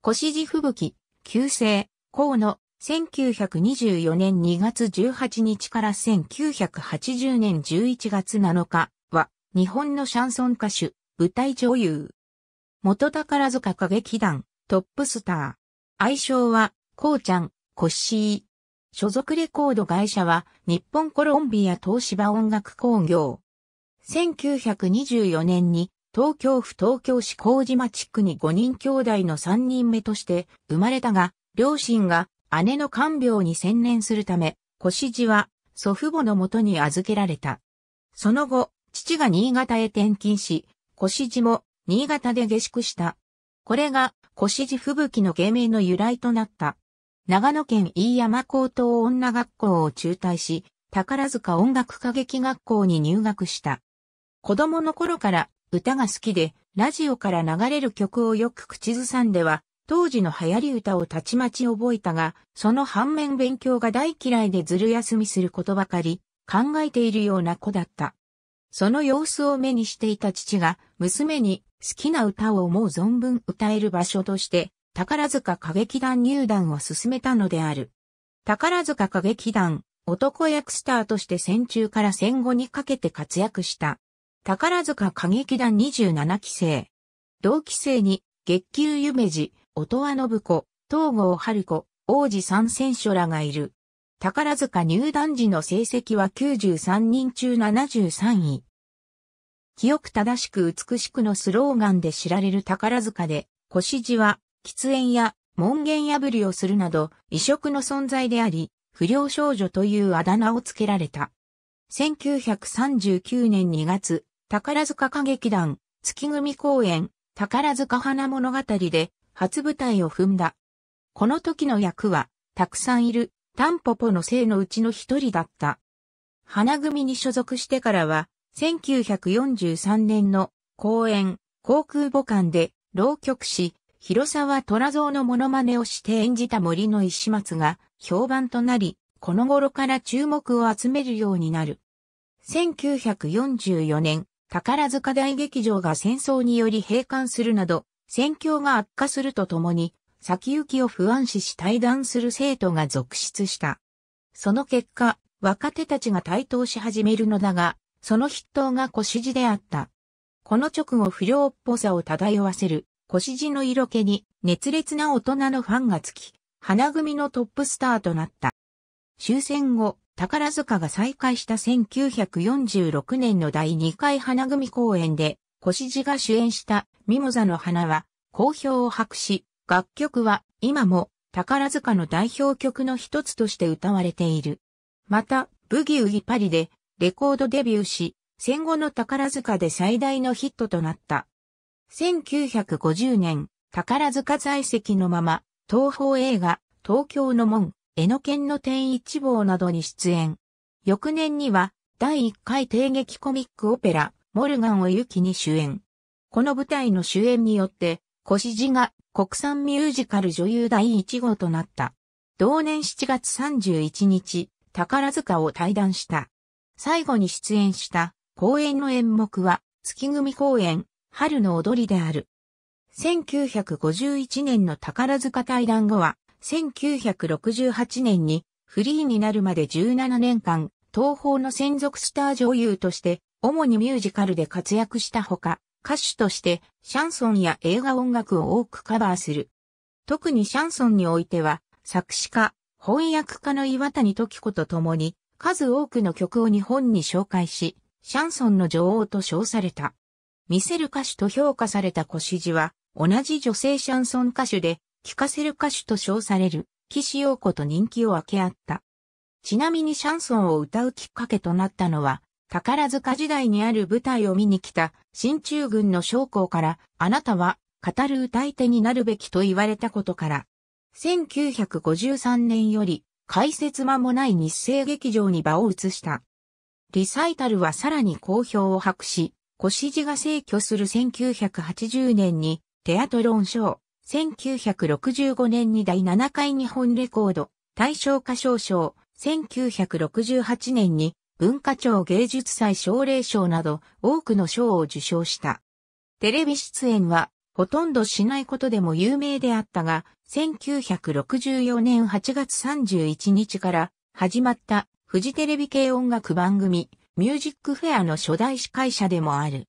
腰地吹雪、旧姓、河野、1924年2月18日から1980年11月7日は、日本のシャンソン歌手、舞台女優。元宝塚歌劇団、トップスター。愛称は、こうちゃん、コッシー。所属レコード会社は、日本コロンビア東芝音楽工業。1924年に東京府東京市麹町区に5人兄弟の3人目として生まれたが、両親が姉の看病に専念するため、腰地は祖父母のもとに預けられた。その後、父が新潟へ転勤し、腰地も新潟で下宿した。これが、腰地吹雪の芸名の由来となった。長野県飯山高等女学校を中退し、宝塚音楽歌劇学校に入学した。子供の頃から歌が好きで、ラジオから流れる曲をよく口ずさんでは、当時の流行り歌をたちまち覚えたが、その反面勉強が大嫌いでずる休みすることばかり、考えているような子だった。その様子を目にしていた父が、娘に好きな歌を思う存分歌える場所として、宝塚歌劇団入団を進めたのである。宝塚歌劇団、男役スターとして戦中から戦後にかけて活躍した。宝塚歌劇団27期生。同期生に、月給夢二、音羽信子、東郷春子、王子三選手らがいる。宝塚入団時の成績は93人中73位。記憶正しく美しくのスローガンで知られる宝塚で、腰地は、喫煙や門限破りをするなど、異色の存在であり、不良少女というあだ名をつけられた。1939年2月、宝塚歌劇団、月組公演、宝塚花物語で初舞台を踏んだ。この時の役は、たくさんいる、タンポポの生のうちの一人だった。花組に所属してからは、1943年の公演、航空母艦で、浪曲し、広沢虎蔵のモノマネをして演じた森の石松が評判となり、この頃から注目を集めるようになる。1944年、宝塚大劇場が戦争により閉館するなど、戦況が悪化するとともに、先行きを不安視し対談する生徒が続出した。その結果、若手たちが台頭し始めるのだが、その筆頭が腰子であった。この直後不良っぽさを漂わせる、腰子の色気に熱烈な大人のファンがつき、花組のトップスターとなった。終戦後、宝塚が再開した1946年の第2回花組公演で、小路が主演したミモザの花は好評を博し、楽曲は今も宝塚の代表曲の一つとして歌われている。また、ブギウギパリでレコードデビューし、戦後の宝塚で最大のヒットとなった。1950年、宝塚在籍のまま、東方映画、東京の門、江ノ県の天一望などに出演。翌年には、第1回帝劇コミックオペラ、モルガンをゆきに主演。この舞台の主演によって、シジが国産ミュージカル女優第1号となった。同年7月31日、宝塚を退団した。最後に出演した公演の演目は、月組公演、春の踊りである。1951年の宝塚退団後は、1968年にフリーになるまで17年間、東方の専属スター女優として、主にミュージカルで活躍したほか、歌手としてシャンソンや映画音楽を多くカバーする。特にシャンソンにおいては、作詞家、翻訳家の岩谷時子と共に、数多くの曲を日本に紹介し、シャンソンの女王と称された。見せる歌手と評価された小指は、同じ女性シャンソン歌手で、聞かせる歌手と称される、岸陽子と人気を分け合った。ちなみにシャンソンを歌うきっかけとなったのは、宝塚時代にある舞台を見に来た、新中軍の将校から、あなたは、語る歌い手になるべきと言われたことから、1953年より、解説間もない日生劇場に場を移した。リサイタルはさらに好評を博し、腰地が逝去する1980年に、テアトロン賞、1965年に第7回日本レコード、大賞歌唱賞、1968年に文化庁芸術祭奨励賞など多くの賞を受賞した。テレビ出演はほとんどしないことでも有名であったが、1964年8月31日から始まったフジテレビ系音楽番組ミュージックフェアの初代司会者でもある。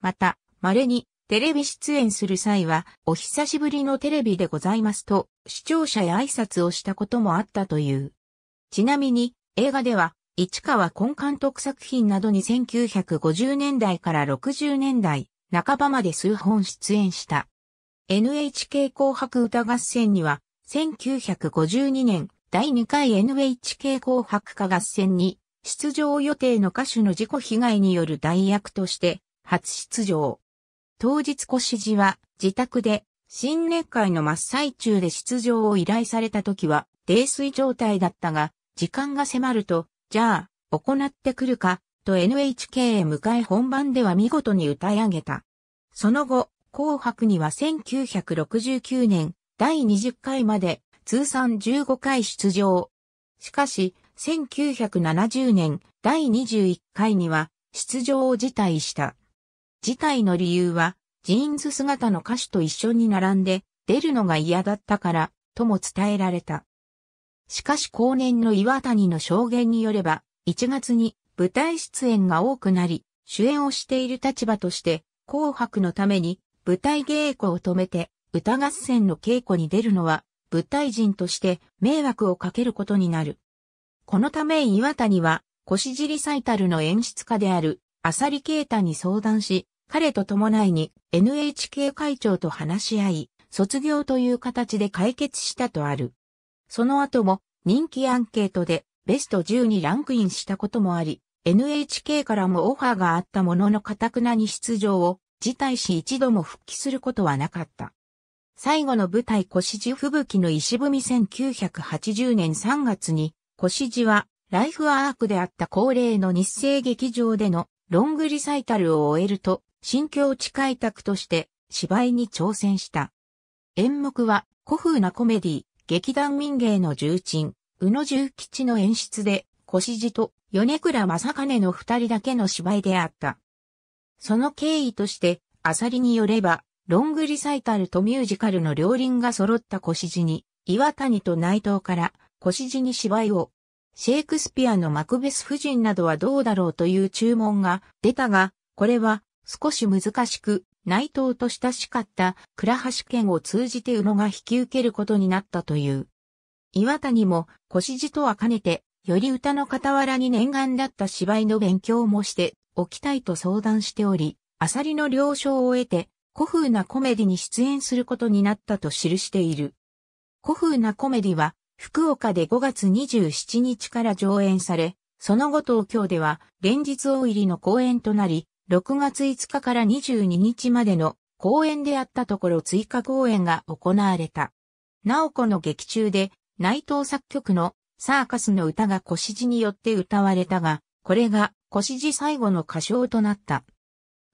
また、稀にテレビ出演する際は、お久しぶりのテレビでございますと、視聴者へ挨拶をしたこともあったという。ちなみに、映画では、市川根監督作品などに1950年代から60年代、半ばまで数本出演した。NHK 紅白歌合戦には、1952年第2回 NHK 紅白歌合戦に出場予定の歌手の事故被害による代役として初出場。当日腰路は自宅で新年会の真っ最中で出場を依頼された時は泥酔状態だったが、時間が迫ると、じゃあ、行ってくるか、と NHK へ向かい本番では見事に歌い上げた。その後、紅白には1969年第20回まで通算15回出場。しかし、1970年第21回には出場を辞退した。事態の理由は、ジーンズ姿の歌手と一緒に並んで出るのが嫌だったから、とも伝えられた。しかし後年の岩谷の証言によれば、1月に舞台出演が多くなり、主演をしている立場として、紅白のために舞台稽古を止めて歌合戦の稽古に出るのは舞台人として迷惑をかけることになる。このため岩谷は、腰尻サイタルの演出家であるリケータに相談し、彼と伴いに NHK 会長と話し合い、卒業という形で解決したとある。その後も人気アンケートでベスト10にランクインしたこともあり、NHK からもオファーがあったものの堅くなに出場を辞退し一度も復帰することはなかった。最後の舞台腰地吹雪の石踏み1980年3月に、腰地はライフアークであった恒例の日生劇場でのロングリサイタルを終えると、新境地開拓として芝居に挑戦した。演目は古風なコメディ、劇団民芸の重鎮、宇野重吉の演出で、腰地と米倉正兼の二人だけの芝居であった。その経緯として、アサリによれば、ロングリサイタルとミュージカルの両輪が揃った腰地に、岩谷と内藤から腰地に芝居をシェイクスピアのマクベス夫人などはどうだろうという注文が出たが、これは少し難しく、内藤と親しかった倉橋県を通じて宇野が引き受けることになったという。岩谷も、腰地とは兼ねて、より歌の傍らに念願だった芝居の勉強もしておきたいと相談しており、アサリの了承を得て、古風なコメディに出演することになったと記している。古風なコメディは、福岡で5月27日から上演され、その後東京では連日大入りの公演となり、6月5日から22日までの公演であったところ追加公演が行われた。なおこの劇中で内藤作曲のサーカスの歌が腰地によって歌われたが、これが腰地最後の歌唱となった。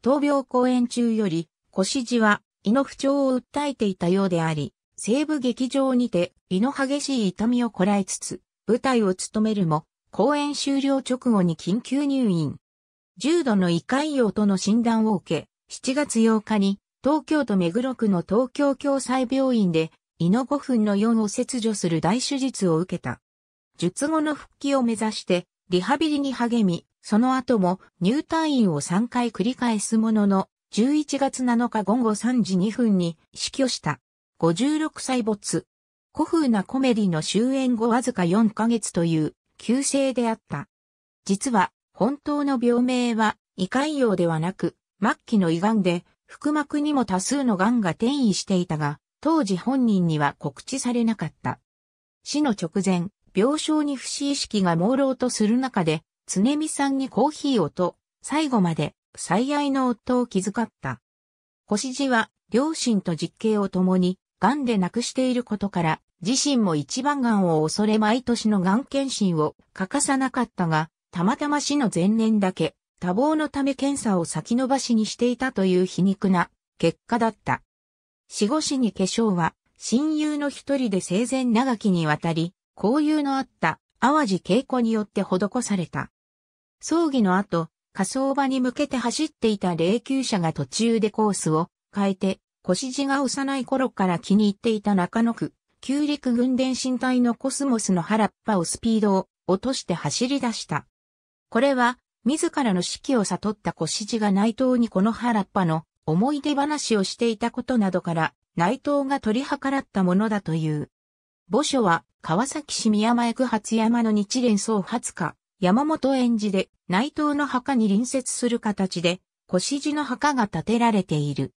闘病公演中より腰地は胃の不調を訴えていたようであり、西部劇場にて、胃の激しい痛みをこらえつつ、舞台を務めるも、公演終了直後に緊急入院。重度の胃潰瘍との診断を受け、7月8日に、東京都目黒区の東京共済病院で、胃の5分の4を切除する大手術を受けた。術後の復帰を目指して、リハビリに励み、その後も入退院を3回繰り返すものの、11月7日午後3時2分に死去した。56歳没。古風なコメディの終演後わずか4ヶ月という旧姓であった。実は、本当の病名は、胃潰瘍ではなく、末期の胃がんで、腹膜にも多数の癌が転移していたが、当時本人には告知されなかった。死の直前、病床に不死意識が朦朧とする中で、常見さんにコーヒーをと、最後まで最愛の夫を気遣った。腰地は両親と実刑を共に癌で亡くしていることから、自身も一番癌を恐れ毎年の癌検診を欠かさなかったが、たまたま死の前年だけ、多忙のため検査を先延ばしにしていたという皮肉な結果だった。死後死に化粧は、親友の一人で生前長きにわたり、交友のあった淡路稽古によって施された。葬儀の後、火葬場に向けて走っていた霊柩車が途中でコースを変えて越地が幼い頃から気に入っていた中野区、旧陸軍電信隊のコスモスの原っぱをスピードを落として走り出した。これは、自らの指揮を悟った越地が内藤にこの原っぱの思い出話をしていたことなどから、内藤が取り計らったものだという。墓所は、川崎市宮前区初山の日蓮総初家、山本園寺で、内藤の墓に隣接する形で、越地の墓が建てられている。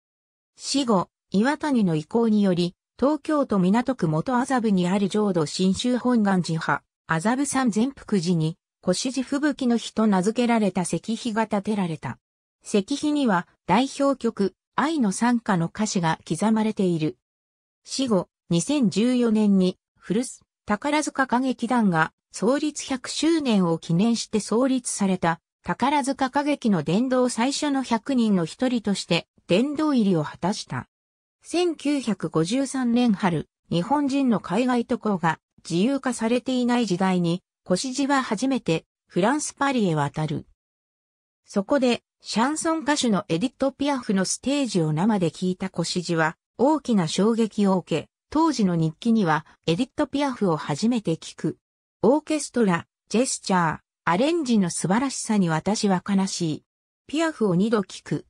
死後、岩谷の意向により、東京都港区元麻布にある浄土真宗本願寺派、麻布山全福寺に、腰地吹雪の日と名付けられた石碑が建てられた。石碑には代表曲、愛の参加の歌詞が刻まれている。死後、2014年に、古巣、宝塚歌劇団が創立100周年を記念して創立された、宝塚歌劇の殿堂最初の100人の一人として殿堂入りを果たした。1953年春、日本人の海外渡航が自由化されていない時代に、コシジは初めてフランスパリへ渡る。そこで、シャンソン歌手のエディット・ピアフのステージを生で聴いたコシジは、大きな衝撃を受け、当時の日記には、エディット・ピアフを初めて聴く。オーケストラ、ジェスチャー、アレンジの素晴らしさに私は悲しい。ピアフを二度聴く。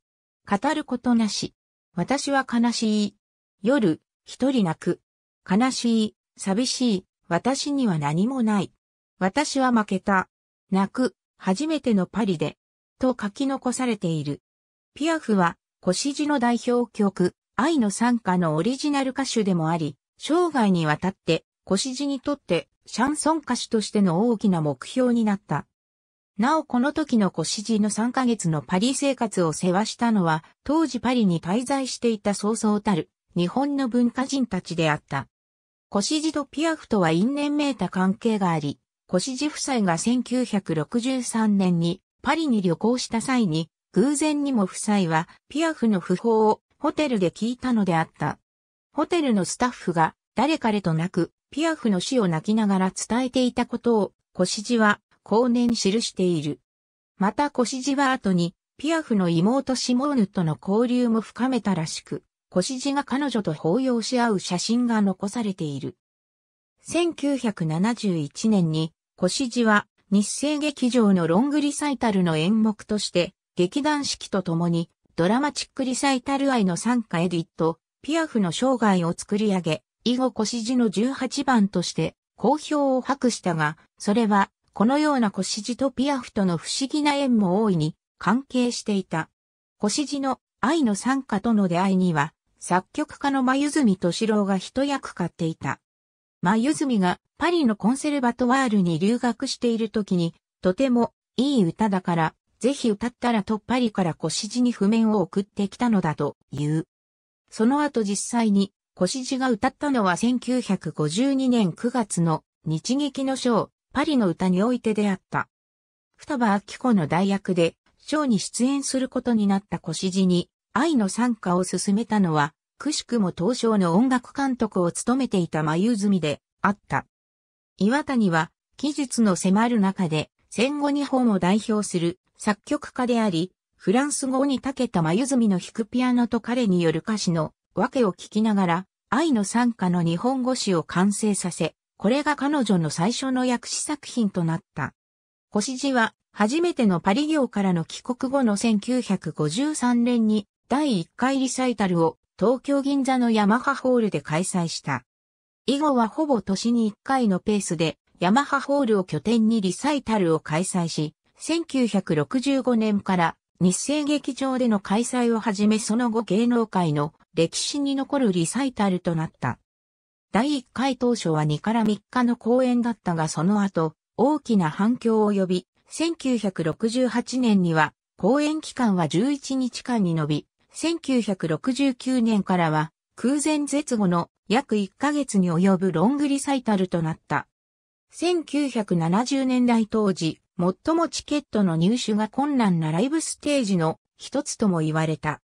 語ることなし。私は悲しい。夜、一人泣く。悲しい、寂しい、私には何もない。私は負けた。泣く、初めてのパリで。と書き残されている。ピアフは、腰ジの代表曲、愛の参加のオリジナル歌手でもあり、生涯にわたって、腰ジにとって、シャンソン歌手としての大きな目標になった。なおこの時のコシジの3ヶ月のパリ生活を世話したのは、当時パリに滞在していた早々たる、日本の文化人たちであった。コシジとピアフとは因縁めいた関係があり、コシジ夫妻が1963年にパリに旅行した際に、偶然にも夫妻はピアフの訃報をホテルで聞いたのであった。ホテルのスタッフが誰彼となく、ピアフの死を泣きながら伝えていたことを、コシジは後年記している。またコシジは後に、ピアフの妹シモーヌとの交流も深めたらしく、コシジが彼女と抱擁し合う写真が残されている。1971年に、コシジは日生劇場のロングリサイタルの演目として、劇団四季と共に、ドラマチックリサイタル愛の参加エディット、ピアフの生涯を作り上げ、以後コシジの18番として、好評を博したが、それはこのような腰地とピアフとの不思議な縁も大いに関係していた。腰地の愛の参加との出会いには、作曲家の真泉敏郎が一役買っていた。真泉がパリのコンセルバトワールに留学している時に、とてもいい歌だから、ぜひ歌ったらとパリから腰地に譜面を送ってきたのだという。その後実際に腰地が歌ったのは1952年9月の日劇のショー、パリの歌において出会った。双葉明子の代役で、ショーに出演することになった小詩人に、愛の参加を進めたのは、くしくも東証の音楽監督を務めていた眉積であった。岩谷は、期日の迫る中で、戦後日本を代表する作曲家であり、フランス語に長けた眉積の弾くピアノと彼による歌詞の訳を聞きながら、愛の参加の日本語詞を完成させ、これが彼女の最初の薬師作品となった。腰地は、初めてのパリ行からの帰国後の1953年に、第1回リサイタルを東京銀座のヤマハホールで開催した。以後はほぼ年に1回のペースで、ヤマハホールを拠点にリサイタルを開催し、1965年から日生劇場での開催をはじめその後芸能界の歴史に残るリサイタルとなった。第1回当初は2から3日の公演だったがその後、大きな反響を呼び、1968年には、公演期間は11日間に延び、1969年からは、空前絶後の約1ヶ月に及ぶロングリサイタルとなった。1970年代当時、最もチケットの入手が困難なライブステージの一つとも言われた。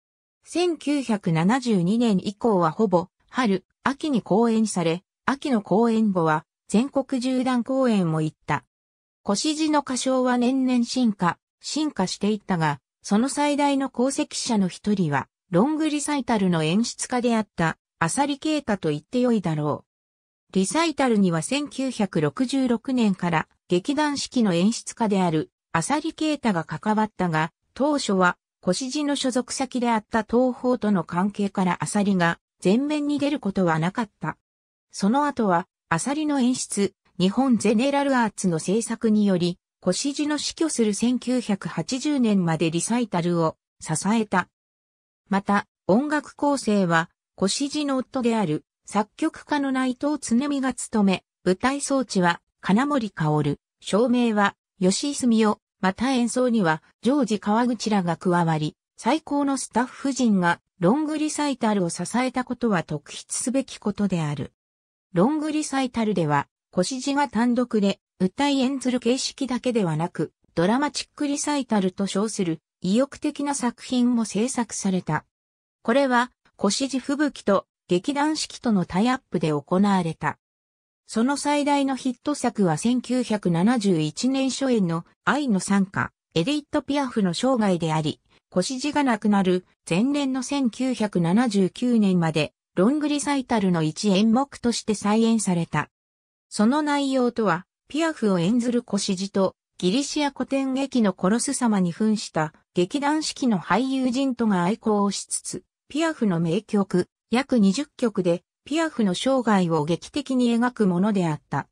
1972年以降はほぼ春、秋に公演され、秋の公演後は全国縦断公演も行った。腰地の歌唱は年々進化、進化していったが、その最大の功績者の一人は、ロングリサイタルの演出家であった、アサリケータと言ってよいだろう。リサイタルには1966年から劇団四季の演出家であるアサリケータが関わったが、当初は、腰地の所属先であった東方との関係からサリが前面に出ることはなかった。その後は、アサリの演出、日本ゼネラルアーツの制作により、腰地の死去する1980年までリサイタルを支えた。また、音楽構成は、腰地の夫である、作曲家の内藤常美が務め、舞台装置は、金森薫、照明は、吉泉を、夫、また演奏には、ジョージ川口らが加わり、最高のスタッフ陣がロングリサイタルを支えたことは特筆すべきことである。ロングリサイタルでは、腰地が単独で、歌い演ずる形式だけではなく、ドラマチックリサイタルと称する意欲的な作品も制作された。これは、腰地吹雪と劇団四季とのタイアップで行われた。その最大のヒット作は1971年初演の愛の参加、エディット・ピアフの生涯であり、腰地がなくなる前年の1979年までロングリサイタルの一演目として再演された。その内容とは、ピアフを演ずる腰地とギリシア古典劇の殺す様に扮した劇団四季の俳優陣とが愛好をしつつ、ピアフの名曲約20曲でピアフの生涯を劇的に描くものであった。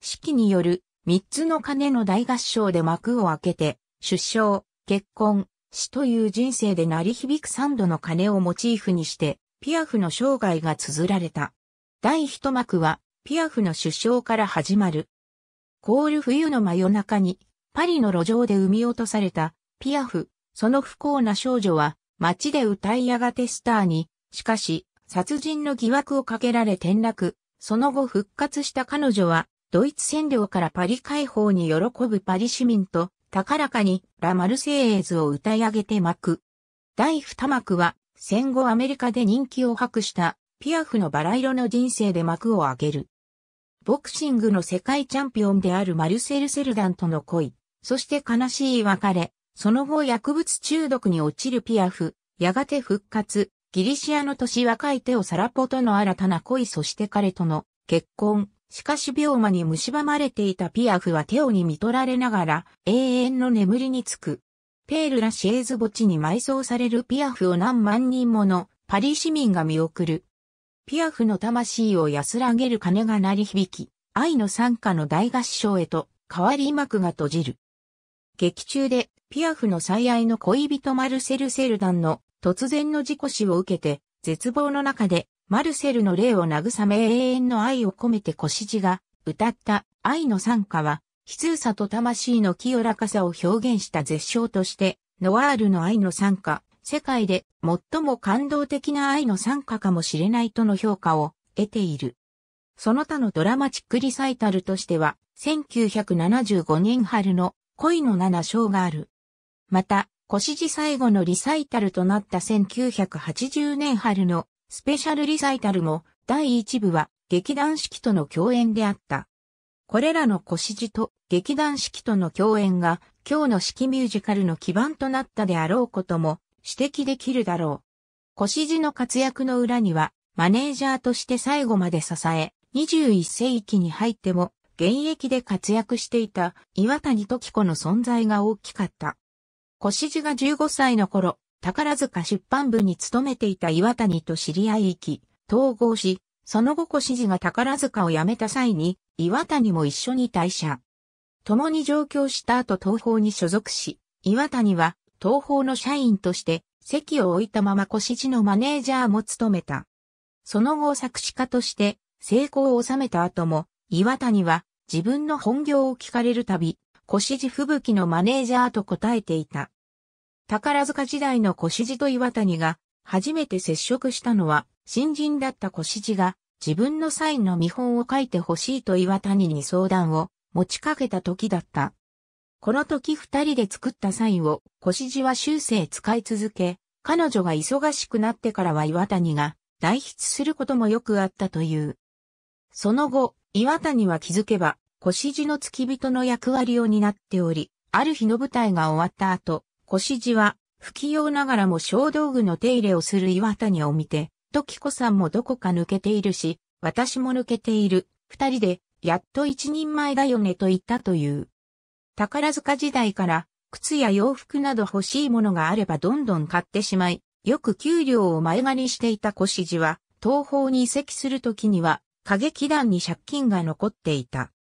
四季による三つの鐘の大合唱で幕を開けて、出生、結婚、死という人生で鳴り響く三度の鐘をモチーフにして、ピアフの生涯が綴られた。第一幕は、ピアフの首相から始まる。凍る冬の真夜中に、パリの路上で産み落とされた、ピアフ、その不幸な少女は、街で歌いやがてスターに、しかし、殺人の疑惑をかけられ転落、その後復活した彼女は、ドイツ占領からパリ解放に喜ぶパリ市民と、高らかにラ・マルセイエーズを歌い上げて巻く。第二幕は戦後アメリカで人気を博したピアフのバラ色の人生で幕を上げる。ボクシングの世界チャンピオンであるマルセル・セルダンとの恋、そして悲しい別れ、その後薬物中毒に落ちるピアフ、やがて復活、ギリシアの年若い手をサラポとの新たな恋そして彼との結婚、しかし病魔に蝕まれていたピアフはテオに見取られながら永遠の眠りにつく。ペールラ・シェーズ墓地に埋葬されるピアフを何万人ものパリ市民が見送る。ピアフの魂を安らげる鐘が鳴り響き、愛の参加の大合唱へと変わり幕が閉じる。劇中でピアフの最愛の恋人マルセル・セルダンの突然の事故死を受けて絶望の中でマルセルの霊を慰め永遠の愛を込めて小指が歌った愛の参歌は、悲痛さと魂の清らかさを表現した絶唱として、ノワールの愛の参歌、世界で最も感動的な愛の参歌かもしれないとの評価を得ている。その他のドラマチックリサイタルとしては、1975年春の恋の七章がある。また、小指最後のリサイタルとなった1980年春のスペシャルリサイタルも第1部は劇団四季との共演であった。これらの腰地と劇団四季との共演が今日の式ミュージカルの基盤となったであろうことも指摘できるだろう。腰地の活躍の裏にはマネージャーとして最後まで支え、21世紀に入っても現役で活躍していた岩谷時子の存在が大きかった。腰地が15歳の頃、宝塚出版部に勤めていた岩谷と知り合い行き、統合し、その後越路が宝塚を辞めた際に、岩谷も一緒に退社。共に上京した後東宝に所属し、岩谷は東宝の社員として席を置いたまま越路のマネージャーも務めた。その後作詞家として成功を収めた後も、岩谷は自分の本業を聞かれるたび、越路吹雪のマネージャーと答えていた。宝塚時代の小地と岩谷が初めて接触したのは新人だった小地が自分のサインの見本を書いてほしいと岩谷に相談を持ちかけた時だった。この時二人で作ったサインを小地は修正使い続け、彼女が忙しくなってからは岩谷が代筆することもよくあったという。その後、岩谷は気づけば、腰地の付き人の役割を担っており、ある日の舞台が終わった後、腰地は、不器用ながらも小道具の手入れをする岩谷を見て、時子さんもどこか抜けているし、私も抜けている、二人で、やっと一人前だよねと言ったという。宝塚時代から、靴や洋服など欲しいものがあればどんどん買ってしまい、よく給料を前借りしていた腰地は、東方に移籍するときには、過激団に借金が残っていた。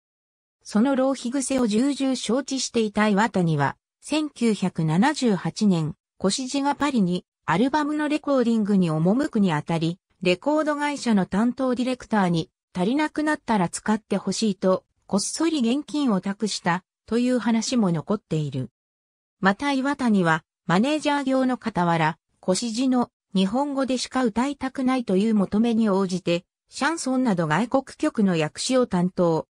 その浪費癖を重々承知していた岩谷は、1978年、コシジがパリにアルバムのレコーディングに赴くにあたり、レコード会社の担当ディレクターに足りなくなったら使ってほしいと、こっそり現金を託したという話も残っている。また岩谷は、マネージャー業の傍ら、コシジの日本語でしか歌いたくないという求めに応じて、シャンソンなど外国曲の訳詞を担当。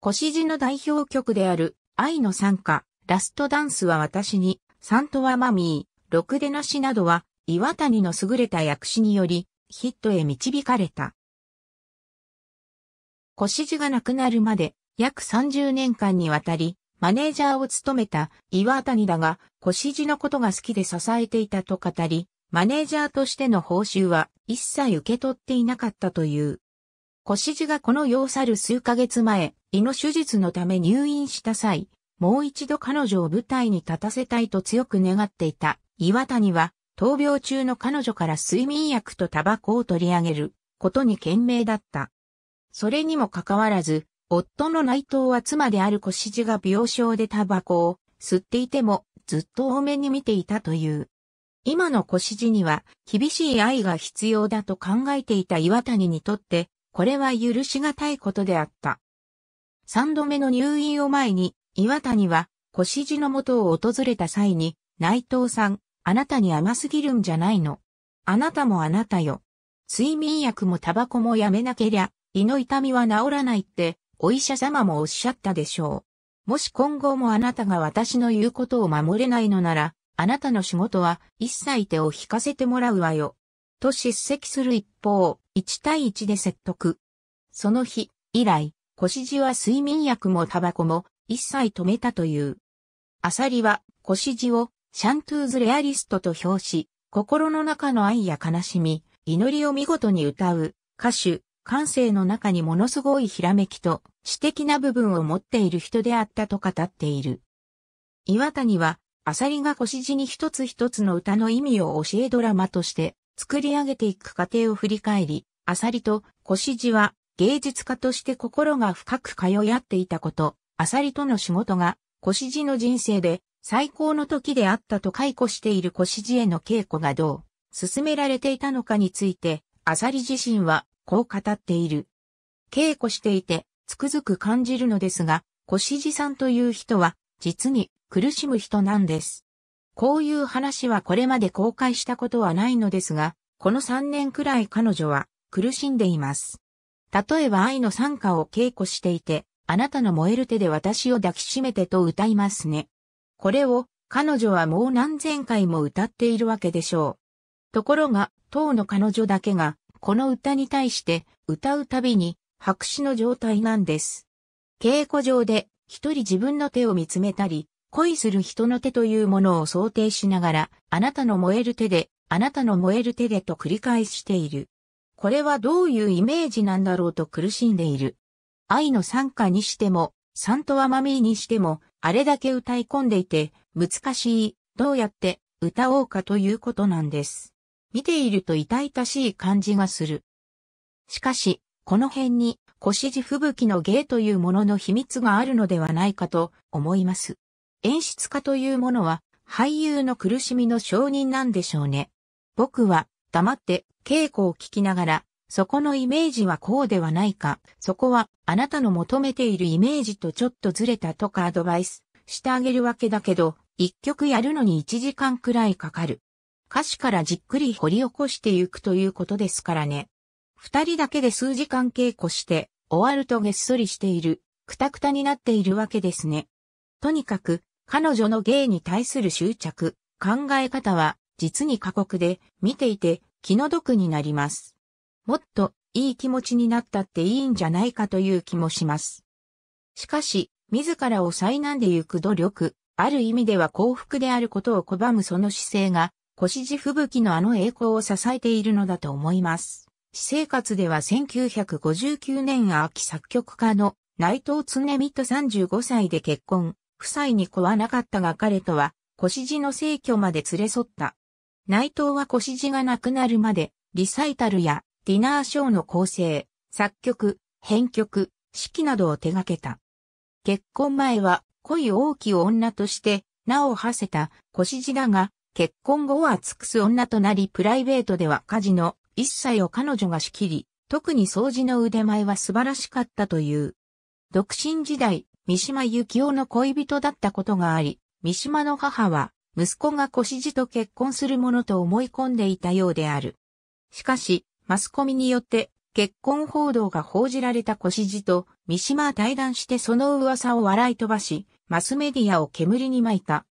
コシジの代表曲である愛の参加、ラストダンスは私に、サントはマミー、ろくでなしなどは、岩谷の優れた役詞により、ヒットへ導かれた。小指が亡くなるまで、約30年間にわたり、マネージャーを務めた岩谷だが、小指のことが好きで支えていたと語り、マネージャーとしての報酬は一切受け取っていなかったという。小指がこの世を去る数ヶ月前、胃の手術のため入院した際、もう一度彼女を舞台に立たせたいと強く願っていた岩谷は、闘病中の彼女から睡眠薬とタバコを取り上げることに懸命だった。それにもかかわらず、夫の内藤は妻である小指示が病床でタバコを吸っていてもずっと多めに見ていたという。今の小指示には厳しい愛が必要だと考えていた岩谷にとって、これは許しがたいことであった。三度目の入院を前に岩谷は、越路の元を訪れた際に、内藤さん、あなたに甘すぎるんじゃないの。あなたもあなたよ。睡眠薬もタバコもやめなけりゃ、胃の痛みは治らないって、お医者様もおっしゃったでしょう。もし今後もあなたが私の言うことを守れないのなら、あなたの仕事は一切手を引かせてもらうわよ。と叱責する一方、一対一で説得。その日、以来、腰地は睡眠薬もタバコも一切止めたという。アサリは、腰地を、シャントゥーズ・レアリストと表し、心の中の愛や悲しみ、祈りを見事に歌う、歌手、感性の中にものすごいひらめきと、詩的な部分を持っている人であったと語っている。岩谷は、アサリが腰地に一つ一つの歌の意味を教えドラマとして作り上げていく過程を振り返り、アサリと腰地は芸術家として心が深く通い合っていたこと、アサリとの仕事が、コシジの人生で最高の時であったと解雇しているコシジへの稽古がどう、進められていたのかについて、アサリ自身は、こう語っている。稽古していて、つくづく感じるのですが、コシジさんという人は、実に苦しむ人なんです。こういう話はこれまで公開したことはないのですが、この3年くらい彼女は苦しんでいます。例えば愛の参加を稽古していて、あなたの燃える手で私を抱きしめてと歌いますね。これを彼女はもう何千回も歌っているわけでしょう。ところが、当の彼女だけが、この歌に対して歌うたびに白紙の状態なんです。稽古場で一人自分の手を見つめたり、恋する人の手というものを想定しながら、あなたの燃える手で、あなたの燃える手でと繰り返している。これはどういうイメージなんだろうと苦しんでいる。愛の参加にしても、サントアマミーにしても、あれだけ歌い込んでいて、難しい、どうやって歌おうかということなんです。見ていると痛々しい感じがする。しかし、この辺に、腰地吹雪の芸というものの秘密があるのではないかと思います。演出家というものは、俳優の苦しみの承認なんでしょうね。僕は、黙って稽古を聞きながら、そこのイメージはこうではないか、そこはあなたの求めているイメージとちょっとずれたとかアドバイスしてあげるわけだけど、一曲やるのに一時間くらいかかる。歌詞からじっくり掘り起こしていくということですからね。二人だけで数時間稽古して、終わるとげっそりしている、くたくたになっているわけですね。とにかく、彼女の芸に対する執着、考え方は、実に過酷で、見ていて、気の毒になります。もっといい気持ちになったっていいんじゃないかという気もします。しかし、自らを災難で行く努力、ある意味では幸福であることを拒むその姿勢が、腰地吹雪のあの栄光を支えているのだと思います。私生活では1959年秋作曲家の内藤常美と35歳で結婚、夫妻に子はなかったが彼とは、腰地の逝去まで連れ添った。内藤は腰地が亡くなるまで、リサイタルやディナーショーの構成、作曲、編曲、指揮などを手掛けた。結婚前は恋多き女として名を馳せた越路だが、結婚後は尽くす女となりプライベートでは家事の一切を彼女が仕切り、特に掃除の腕前は素晴らしかったという。独身時代、三島由紀夫の恋人だったことがあり、三島の母は息子が越路と結婚するものと思い込んでいたようである。しかし、マスコミによって結婚報道が報じられた小越路と三島は対談してその噂を笑い飛ばし、マスメディアを煙に巻いた。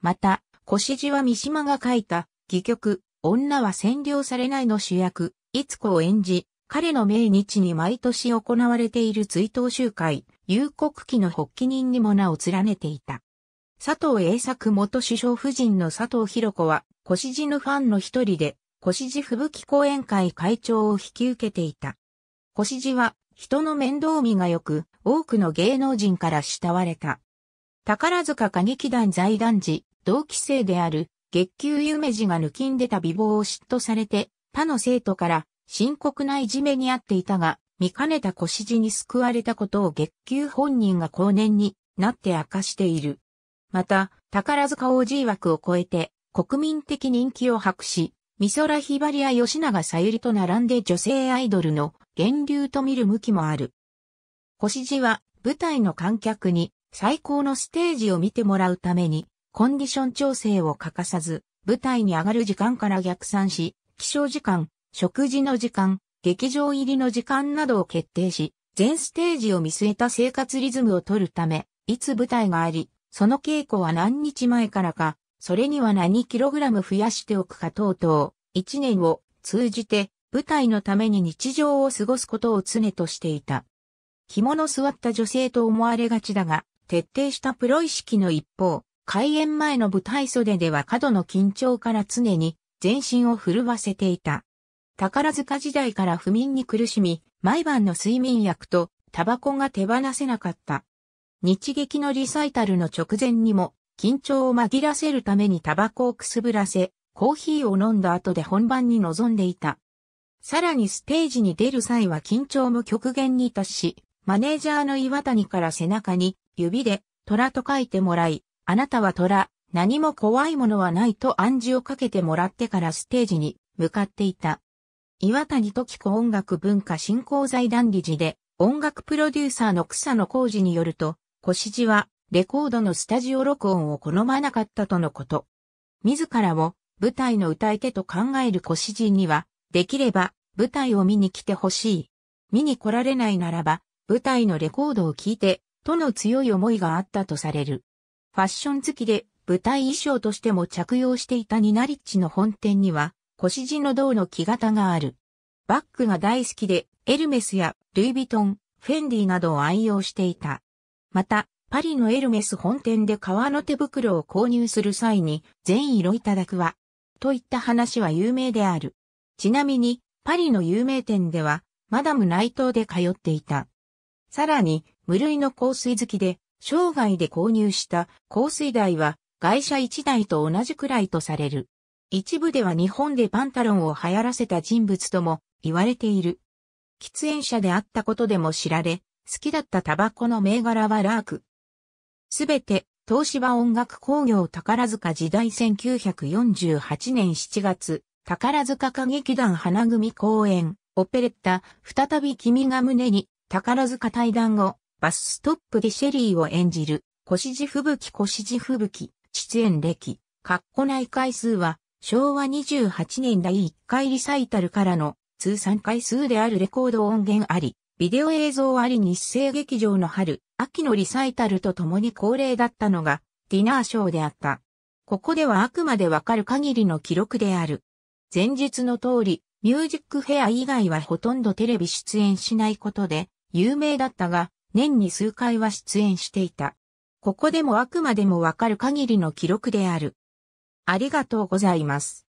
また、小越路は三島が書いた、戯曲、女は占領されないの主役、いつこを演じ、彼の命日に毎年行われている追悼集会、有国期の発起人にも名を連ねていた。佐藤栄作元首相夫人の佐藤博子は、小越路のファンの一人で、腰地吹雪講演会会長を引き受けていた。腰地は人の面倒見が良く、多くの芸能人から慕われた。宝塚歌劇団財団時、同期生である月給夢二が抜きんでた美貌を嫉妬されて、他の生徒から深刻ないじめにあっていたが、見かねた腰地に救われたことを月給本人が後年になって明かしている。また、宝塚 OG 枠を超えて国民的人気を博し、美空ひばりや吉永さゆりと並んで女性アイドルの源流と見る向きもある。星地は舞台の観客に最高のステージを見てもらうためにコンディション調整を欠かさず舞台に上がる時間から逆算し起床時間、食事の時間、劇場入りの時間などを決定し全ステージを見据えた生活リズムを取るためいつ舞台がありその稽古は何日前からかそれには何キログラム増やしておくか等々、一年を通じて舞台のために日常を過ごすことを常としていた。着物座った女性と思われがちだが、徹底したプロ意識の一方、開演前の舞台袖では過度の緊張から常に全身を震わせていた。宝塚時代から不眠に苦しみ、毎晩の睡眠薬とタバコが手放せなかった。日劇のリサイタルの直前にも緊張を紛らせるためにタバコをくすぶらせ、コーヒーを飲んだ後で本番に臨んでいた。さらにステージに出る際は緊張も極限に達し、マネージャーの岩谷から背中に指で虎と書いてもらい、あなたは虎、何も怖いものはないと暗示をかけてもらってからステージに向かっていた。岩谷時子音楽文化振興財団理事で音楽プロデューサーの草野浩二によると、腰地はレコードのスタジオ録音を好まなかったとのこと。自らを舞台の歌い手と考える古詩人には、できれば舞台を見に来てほしい。見に来られないならば、舞台のレコードを聴いて、との強い思いがあったとされる。ファッション好きで、舞台衣装としても着用していたニナリッチの本店には、腰地の銅の木型がある。バッグが大好きで、エルメスやルイ・ヴィトン、フェンディなどを愛用していた。また、パリのエルメス本店で革の手袋を購入する際に全色いただくわ。といった話は有名である。ちなみに、パリの有名店では、マダム内藤で通っていた。さらに、無類の香水好きで、生涯で購入した香水代は、外車1台と同じくらいとされる。一部では日本でパンタロンを流行らせた人物とも言われている。喫煙者であったことでも知られ、好きだったタバコの銘柄はラーク。すべて、東芝音楽工業宝塚時代1948年7月、宝塚歌劇団花組公演、オペレッタ、再び君が胸に、宝塚対談後、バスストップでシェリーを演じる、腰地吹雪腰地吹雪、出演歴、ッコ内回数は、昭和28年第1回リサイタルからの通算回数であるレコード音源あり、ビデオ映像あり日生劇場の春、秋のリサイタルと共に恒例だったのが、ディナーショーであった。ここではあくまでわかる限りの記録である。前述の通り、ミュージックフェア以外はほとんどテレビ出演しないことで、有名だったが、年に数回は出演していた。ここでもあくまでもわかる限りの記録である。ありがとうございます。